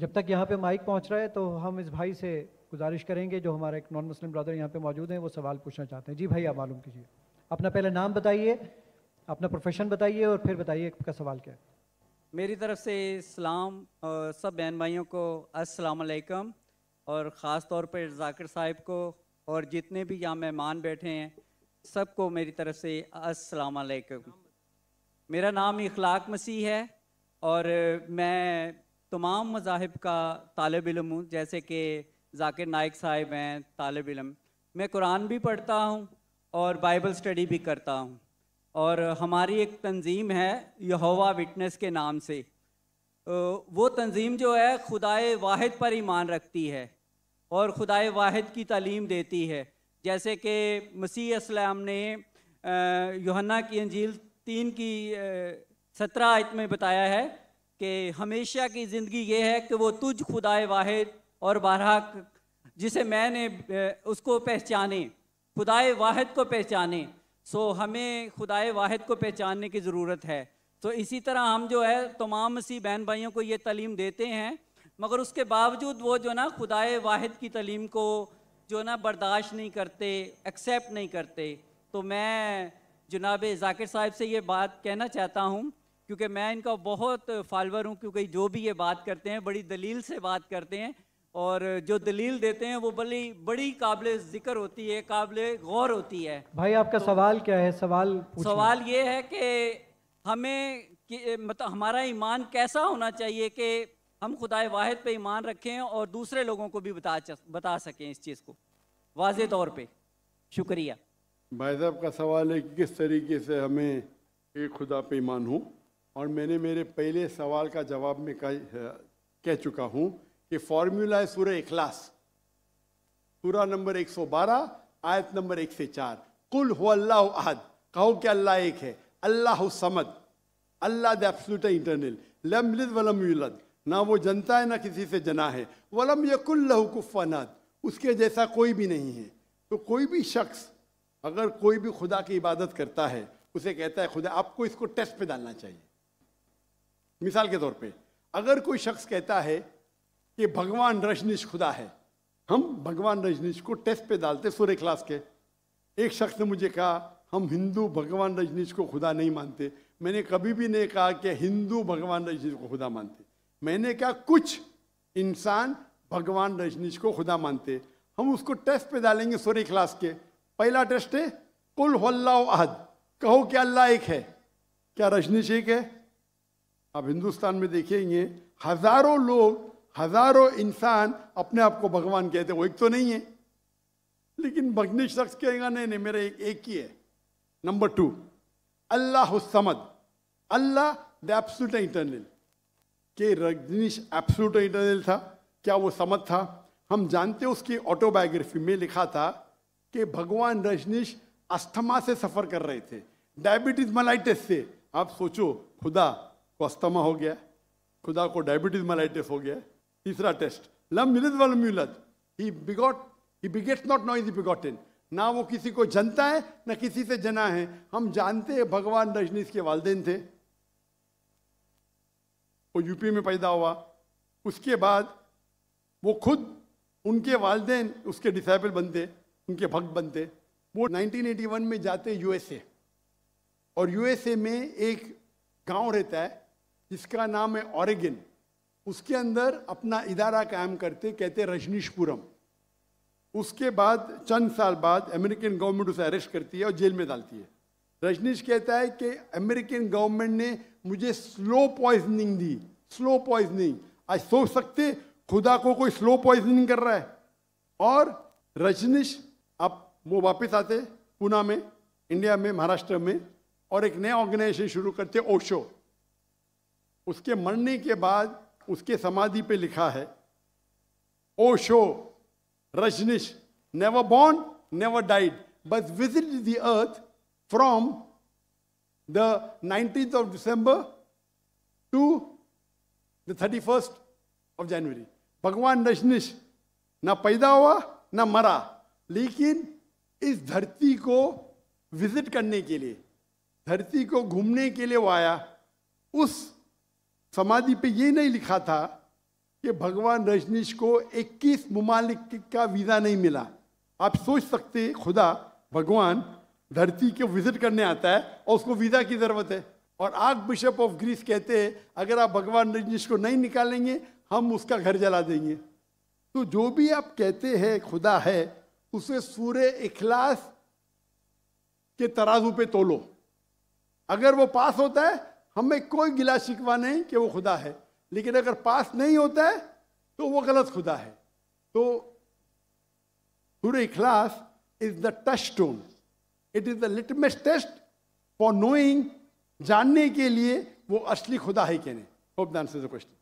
जब तक यहाँ पे माइक पहुँच रहा है तो हम इस भाई से गुजारिश करेंगे जो हमारा एक नॉन मुस्लिम ब्रदर यहाँ पे मौजूद हैं वो सवाल पूछना चाहते हैं जी भाई आप मालूम कीजिए अपना पहले नाम बताइए अपना प्रोफेशन बताइए और फिर बताइए आपका सवाल क्या है मेरी तरफ से सलाम सब बहन भाइयों को असलकम और ख़ास तौर पर जाकिर साहब को और जितने भी यहाँ मेहमान बैठे हैं सबको मेरी तरफ से असलकम मेरा नाम इखलाक मसीह है और मैं तमाम मजाहब का तालब इलम हूँ जैसे कि जाकिर नायक साहब हैं तालब इलम मैं कुरान भी पढ़ता हूँ और बाइबल स्टडी भी करता हूँ और हमारी एक तंजीम है यहोवा विटनेस के नाम से वो तंजीम जो है खुदाए वाहिद पर ईमान रखती है और खुदाए वाहिद की तालीम देती है जैसे कि मसीह इस्लाम ने योहन्ना की अंजील तीन की सत्रह आयत में बताया है कि हमेशा की ज़िंदगी ये है कि वो तुझ खुदाए वाहिद और बारहक जिसे मैंने उसको पहचाने खुदाए वाहिद को पहचाने सो हमें खुदाए वाहिद को पहचानने की ज़रूरत है तो इसी तरह हम जो है तमाम सी बहन भाइयों को ये तलीम देते हैं मगर उसके बावजूद वो जो ना खुदाए वाहिद की तलीम को जो ना बर्दाश्त नहीं करते एक्सेप्ट नहीं करते तो मैं जनाब जाकिर साहब से ये बात कहना चाहता हूँ क्योंकि मैं इनका बहुत फॉलोअर हूँ क्योंकि जो भी ये बात करते हैं बड़ी दलील से बात करते हैं और जो दलील देते हैं वो बड़ी बड़ी काबिल जिक्र होती है काबिल गौर होती है भाई आपका तो, सवाल क्या है सवाल सवाल ये है कि हमें कि, मतलब हमारा ईमान कैसा होना चाहिए कि हम खुदाए वाहिद पे ईमान रखें और दूसरे लोगों को भी बता बता सकें इस चीज़ को वाज तौर पर शुक्रिया भाई साहब का सवाल है कि किस तरीके से हमें एक खुदा पे ईमान हो और मैंने मेरे पहले सवाल का जवाब में कह, कह चुका हूं कि फॉर्मूला है सूर्य इखलास सूरा नंबर 112 आयत नंबर एक से चार कुल हो अल्लाह अहद कहो कि अल्लाह एक है अल्लाह समद अल्लाह द इंटरनल लम लिद वलम युलद ना वो जनता है ना किसी से जना है वलम यकुल्लहु कुफनाद उसके जैसा कोई भी नहीं है तो कोई भी शख्स अगर कोई भी खुदा की इबादत करता है उसे कहता है खुदा आपको इसको टेस्ट पे डालना चाहिए मिसाल के तौर पे अगर कोई शख्स कहता है कि भगवान रजनीश खुदा है हम भगवान रजनीश को टेस्ट पे डालते सूर्य क्लास के एक शख्स ने मुझे कहा हम हिंदू भगवान रजनीश को खुदा नहीं मानते मैंने कभी भी नहीं कहा कि हिंदू भगवान रजनीश को खुदा मानते मैंने कहा कुछ इंसान भगवान रजनीश को खुदा मानते हम उसको टेस्ट पे डालेंगे सूर्य क्लास के पहला टेस्ट है कुल अहद कहो कि अल्लाह एक है क्या रजनीश एक है आप हिंदुस्तान में देखेंगे हजारों लोग हजारों इंसान अपने आप को भगवान कहते वो एक तो नहीं है लेकिन भगनी शख्स कहेगा नहीं नहीं मेरा एक एक ही है नंबर टू अल्लाह समद अल्लाह द एप्सुलट इंटरनल के रजनीश एप्सुलट इंटरनल था क्या वो समद था हम जानते हैं उसकी ऑटोबायोग्राफी में लिखा था कि भगवान रजनीश अस्थमा से सफ़र कर रहे थे डायबिटीज मलाइटिस से आप सोचो खुदा अस्थमा हो गया खुदा को डायबिटीज मलाइटिस हो गया तीसरा टेस्ट लम मिलद वल मिलद he begot he begets not no is begotten ना वो किसी को जनता है ना किसी से जना है हम जानते हैं भगवान रजनीश के वालदेन थे वो यूपी में पैदा हुआ उसके बाद वो खुद उनके वालदेन उसके डिसाइबल बनते उनके भक्त बनते वो 1981 में जाते यूएसए और यूएसए में एक गांव रहता है जिसका नाम है ऑरेगिन उसके अंदर अपना इदारा कायम करते कहते रजनीशपुरम उसके बाद चंद साल बाद अमेरिकन गवर्नमेंट उसे अरेस्ट करती है और जेल में डालती है रजनीश कहता है कि अमेरिकन गवर्नमेंट ने मुझे स्लो पॉइजनिंग दी स्लो पॉइजनिंग आज सोच सकते खुदा को कोई स्लो पॉइजनिंग कर रहा है और रजनीश अब वो वापस आते पूना में इंडिया में महाराष्ट्र में और एक नया ऑर्गेनाइजेशन शुरू करते ओशो उसके मरने के बाद उसके समाधि पे लिखा है Osho Rajneesh never born never died but visit the earth from the nineteen of December to the thirty first of January भगवान रजनीश ना पैदा हुआ ना मरा लेकिन इस धरती को विजिट करने के लिए धरती को घूमने के लिए वो आया उस समाधि पे ये नहीं लिखा था कि भगवान रजनीश को 21 ममालिक का वीज़ा नहीं मिला आप सोच सकते खुदा भगवान धरती के विजिट करने आता है और उसको वीज़ा की ज़रूरत है और आग बिशप ऑफ ग्रीस कहते हैं अगर आप भगवान रजनीश को नहीं निकालेंगे हम उसका घर जला देंगे तो जो भी आप कहते हैं खुदा है उसे सूर्य इखलास के तराजू पे तोलो अगर वो पास होता है हमें कोई गिला शिकवा नहीं कि वो खुदा है लेकिन अगर पास नहीं होता है तो वो गलत खुदा है तो सूर्य इखलास is the touchstone it is the litmus test for knowing जानने के लिए वो असली खुदा है कि नहीं hope the answer the question